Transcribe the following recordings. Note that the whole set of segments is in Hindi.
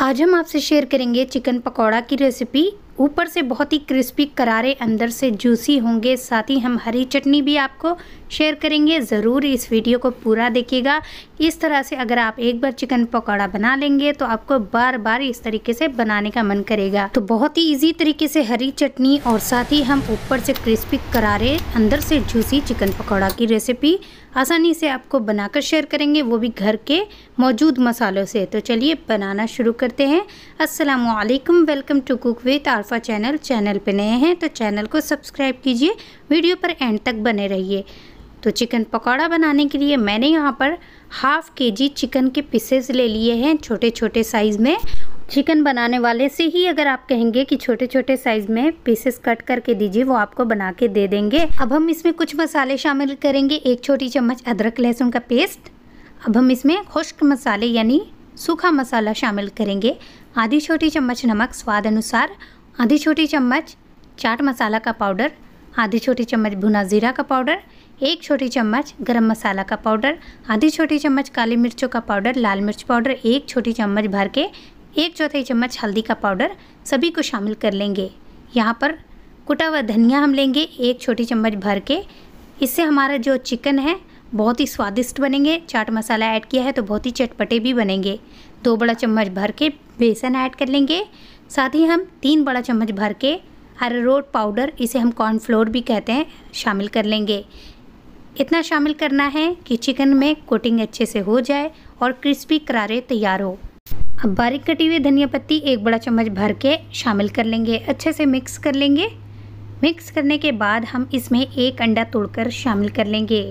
आज हम आपसे शेयर करेंगे चिकन पकौड़ा की रेसिपी ऊपर से बहुत ही क्रिस्पी करारे अंदर से जूसी होंगे साथ ही हम हरी चटनी भी आपको शेयर करेंगे ज़रूर इस वीडियो को पूरा देखिएगा इस तरह से अगर आप एक बार चिकन पकौड़ा बना लेंगे तो आपको बार बार इस तरीके से बनाने का मन करेगा तो बहुत ही ईजी तरीके से हरी चटनी और साथ ही हम ऊपर से क्रिस्पी करारे अंदर से जूसी चिकन पकौड़ा की रेसिपी आसानी से आपको बनाकर शेयर करेंगे वो भी घर के मौजूद मसालों से तो चलिए बनाना शुरू करते हैं Aslam welcome to cook with R Munafa channel channel पे नए हैं तो चैनल को सब्सक्राइब कीजिए वीडियो पर एंड तक बने रहिए तो चिकन पकौड़ा बनाने के लिए मैंने यहाँ पर हाफ़ के जी चिकन के पीसेस ले लिए हैं छोटे छोटे साइज़ में चिकन बनाने वाले से ही अगर आप कहेंगे कि छोटे छोटे साइज़ में पीसेस कट करके दीजिए वो आपको बना के दे देंगे अब हम इसमें कुछ मसाले शामिल करेंगे एक छोटी चम्मच अदरक लहसुन का पेस्ट अब हम इसमें खुश्क मसाले यानी सूखा मसाला शामिल करेंगे आधी छोटी चम्मच नमक स्वाद अनुसार आधी छोटी चम्मच चाट मसाला का पाउडर आधी छोटी चम्मच भुना ज़ीरा का पाउडर एक छोटी चम्मच गरम मसाला का पाउडर आधी छोटी चम्मच काली मिर्चों का पाउडर लाल मिर्च पाउडर एक छोटी चम्मच भर के एक चौथाई चम्मच हल्दी का पाउडर सभी को शामिल कर लेंगे यहाँ पर कुटा हुआ धनिया हम लेंगे एक छोटी चम्मच भर के इससे हमारा जो चिकन है बहुत ही स्वादिष्ट बनेंगे चाट मसाला ऐड किया है तो बहुत ही चटपटे भी बनेंगे दो बड़ा चम्मच भर के बेसन ऐड कर लेंगे साथ ही हम तीन बड़ा चम्मच भर के अरारोट पाउडर इसे हम कॉर्नफ्लोर भी कहते हैं शामिल कर लेंगे इतना शामिल करना है कि चिकन में कोटिंग अच्छे से हो जाए और क्रिस्पी करारे तैयार हो अब बारीक कटी हुई धनिया पत्ती एक बड़ा चम्मच भर के शामिल कर लेंगे अच्छे से मिक्स कर लेंगे मिक्स करने के बाद हम इसमें एक अंडा तोड़कर शामिल कर लेंगे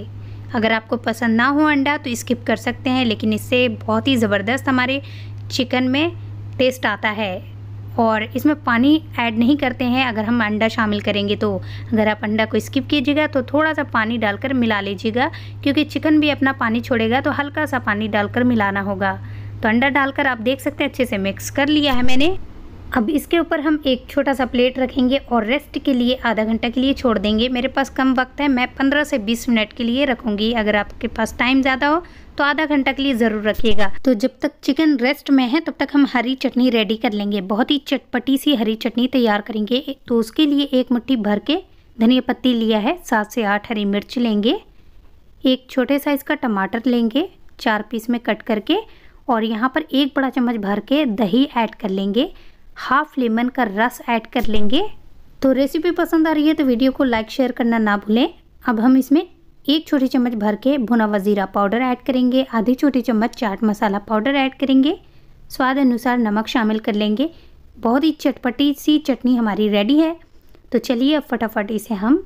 अगर आपको पसंद ना हो अंडा तो स्किप कर सकते हैं लेकिन इससे बहुत ही ज़बरदस्त हमारे चिकन में टेस्ट आता है और इसमें पानी ऐड नहीं करते हैं अगर हम अंडा शामिल करेंगे तो अगर आप अंडा को स्किप कीजिएगा तो थोड़ा सा पानी डालकर मिला लीजिएगा क्योंकि चिकन भी अपना पानी छोड़ेगा तो हल्का सा पानी डालकर मिलाना होगा तो अंडा डालकर आप देख सकते हैं अच्छे से मिक्स कर लिया है मैंने अब इसके ऊपर हम एक छोटा सा प्लेट रखेंगे और रेस्ट के लिए आधा घंटा के लिए छोड़ देंगे मेरे पास कम वक्त है मैं पंद्रह से बीस मिनट के लिए रखूंगी अगर आपके पास टाइम ज़्यादा हो तो आधा घंटा के लिए ज़रूर रखिएगा तो जब तक चिकन रेस्ट में है तब तक हम हरी चटनी रेडी कर लेंगे बहुत ही चटपटी सी हरी चटनी तैयार करेंगे तो उसके लिए एक मुट्ठी भर के धनिया पत्ती लिया है सात से आठ हरी मिर्च लेंगे एक छोटे साइज़ का टमाटर लेंगे चार पीस में कट करके और यहाँ पर एक बड़ा चम्मच भर के दही ऐड कर लेंगे हाफ लेमन का रस ऐड कर लेंगे तो रेसिपी पसंद आ रही है तो वीडियो को लाइक शेयर करना ना भूलें अब हम इसमें एक छोटी चम्मच भर के भुना वज़ीरा पाउडर ऐड करेंगे आधी छोटी चम्मच चाट मसाला पाउडर ऐड करेंगे स्वाद अनुसार नमक शामिल कर लेंगे बहुत ही चटपटी सी चटनी हमारी रेडी है तो चलिए अब फटाफट इसे हम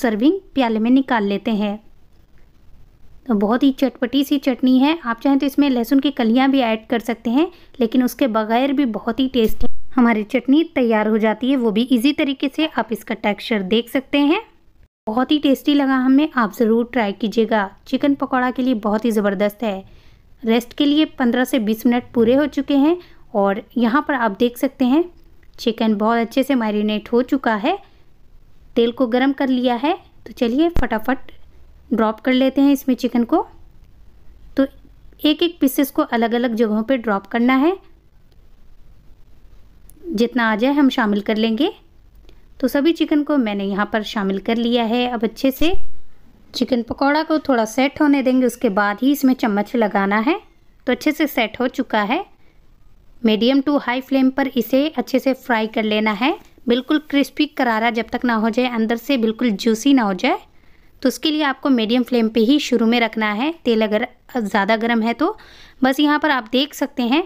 सर्विंग प्याले में निकाल लेते हैं तो बहुत ही चटपटी सी चटनी है आप चाहें तो इसमें लहसुन की कलियाँ भी ऐड कर सकते हैं लेकिन उसके बगैर भी बहुत ही टेस्टी हमारी चटनी तैयार हो जाती है वो भी इजी तरीके से आप इसका टेक्सचर देख सकते हैं बहुत ही टेस्टी लगा हमें आप ज़रूर ट्राई कीजिएगा चिकन पकौड़ा के लिए बहुत ही ज़बरदस्त है रेस्ट के लिए पंद्रह से बीस मिनट पूरे हो चुके हैं और यहाँ पर आप देख सकते हैं चिकन बहुत अच्छे से मैरिनेट हो चुका है तेल को गर्म कर लिया है तो चलिए फटाफट ड्रॉप कर लेते हैं इसमें चिकन को तो एक एक पीसेस को अलग अलग जगहों पर ड्रॉप करना है जितना आ जाए हम शामिल कर लेंगे तो सभी चिकन को मैंने यहाँ पर शामिल कर लिया है अब अच्छे से चिकन पकौड़ा को थोड़ा सेट होने देंगे उसके बाद ही इसमें चम्मच लगाना है तो अच्छे से सेट हो चुका है मीडियम टू हाई फ्लेम पर इसे अच्छे से फ्राई कर लेना है बिल्कुल क्रिस्पी करारा जब तक ना हो जाए अंदर से बिल्कुल जूसी ना हो जाए तो उसके लिए आपको मीडियम फ्लेम पे ही शुरू में रखना है तेल अगर ज़्यादा गर्म है तो बस यहाँ पर आप देख सकते हैं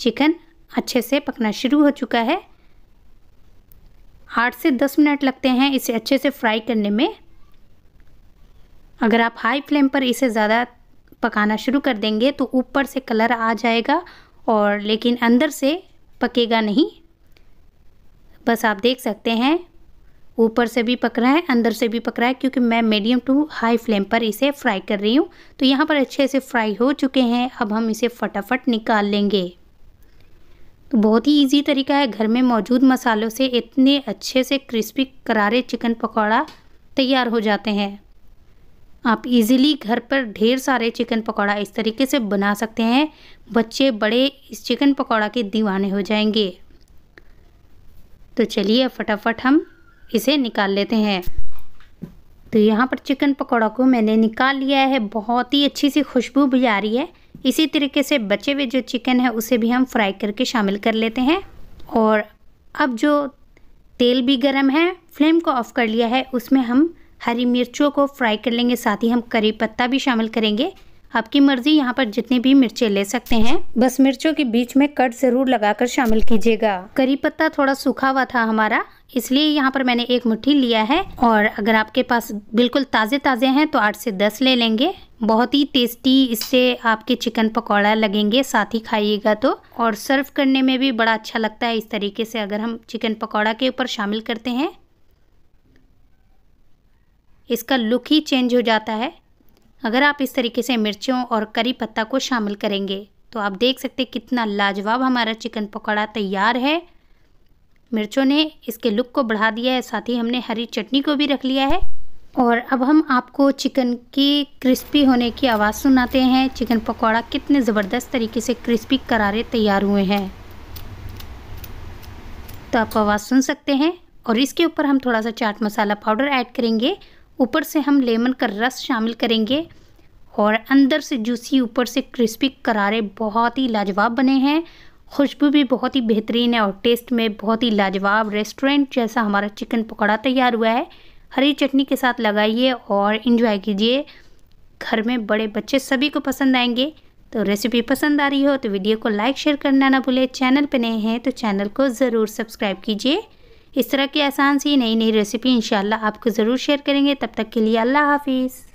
चिकन अच्छे से पकना शुरू हो चुका है आठ से दस मिनट लगते हैं इसे अच्छे से फ्राई करने में अगर आप हाई फ्लेम पर इसे ज़्यादा पकाना शुरू कर देंगे तो ऊपर से कलर आ जाएगा और लेकिन अंदर से पकेगा नहीं बस आप देख सकते हैं ऊपर से भी पक रहा है अंदर से भी पक रहा है क्योंकि मैं मीडियम टू हाई फ्लेम पर इसे फ्राई कर रही हूँ तो यहाँ पर अच्छे से फ्राई हो चुके हैं अब हम इसे फटाफट निकाल लेंगे तो बहुत ही इजी तरीका है घर में मौजूद मसालों से इतने अच्छे से क्रिस्पी करारे चिकन पकौड़ा तैयार हो जाते हैं आप इजीली घर पर ढेर सारे चिकन पकौड़ा इस तरीके से बना सकते हैं बच्चे बड़े इस चिकन पकौड़ा के दीवाने हो जाएंगे तो चलिए फटाफट हम इसे निकाल लेते हैं तो यहाँ पर चिकन पकौड़ा को मैंने निकाल लिया है बहुत ही अच्छी सी खुशबू भी आ रही है इसी तरीके से बचे हुए जो चिकन है उसे भी हम फ्राई करके शामिल कर लेते हैं और अब जो तेल भी गर्म है फ्लेम को ऑफ़ कर लिया है उसमें हम हरी मिर्चों को फ्राई कर लेंगे साथ ही हम करी पत्ता भी शामिल करेंगे आपकी मर्ज़ी यहाँ पर जितनी भी मिर्चें ले सकते हैं बस मिर्चों के बीच में कट ज़रूर लगाकर शामिल कीजिएगा करी पत्ता थोड़ा सूखा हुआ था हमारा इसलिए यहाँ पर मैंने एक मुट्ठी लिया है और अगर आपके पास बिल्कुल ताज़े ताज़े हैं तो आठ से दस ले लेंगे बहुत ही टेस्टी इससे आपके चिकन पकौड़ा लगेंगे साथ ही खाइएगा तो और सर्व करने में भी बड़ा अच्छा लगता है इस तरीके से अगर हम चिकन पकौड़ा के ऊपर शामिल करते हैं इसका लुक ही चेंज हो जाता है अगर आप इस तरीके से मिर्चों और करी पत्ता को शामिल करेंगे तो आप देख सकते कितना लाजवाब हमारा चिकन पकौड़ा तैयार है मिर्चों ने इसके लुक को बढ़ा दिया है साथ ही हमने हरी चटनी को भी रख लिया है और अब हम आपको चिकन की क्रिस्पी होने की आवाज़ सुनाते हैं चिकन पकौड़ा कितने ज़बरदस्त तरीके से क्रिस्पी करारे तैयार हुए हैं तो आप आवाज़ सुन सकते हैं और इसके ऊपर हम थोड़ा सा चाट मसाला पाउडर ऐड करेंगे ऊपर से हम लेमन का रस शामिल करेंगे और अंदर से जूसी ऊपर से क्रिस्पी करारे बहुत ही लाजवाब बने हैं खुशबू भी बहुत ही बेहतरीन है और टेस्ट में बहुत ही लाजवाब रेस्टोरेंट जैसा हमारा चिकन पकौड़ा तैयार हुआ है हरी चटनी के साथ लगाइए और इन्जॉय कीजिए घर में बड़े बच्चे सभी को पसंद आएंगे तो रेसिपी पसंद आ रही हो तो वीडियो को लाइक शेयर करना ना भूलें चैनल पर नए हैं तो चैनल को ज़रूर सब्सक्राइब कीजिए इस तरह की आसान सी नई नई रेसिपी इंशाल्लाह आपको ज़रूर शेयर करेंगे तब तक के लिए अल्लाह हाफिज़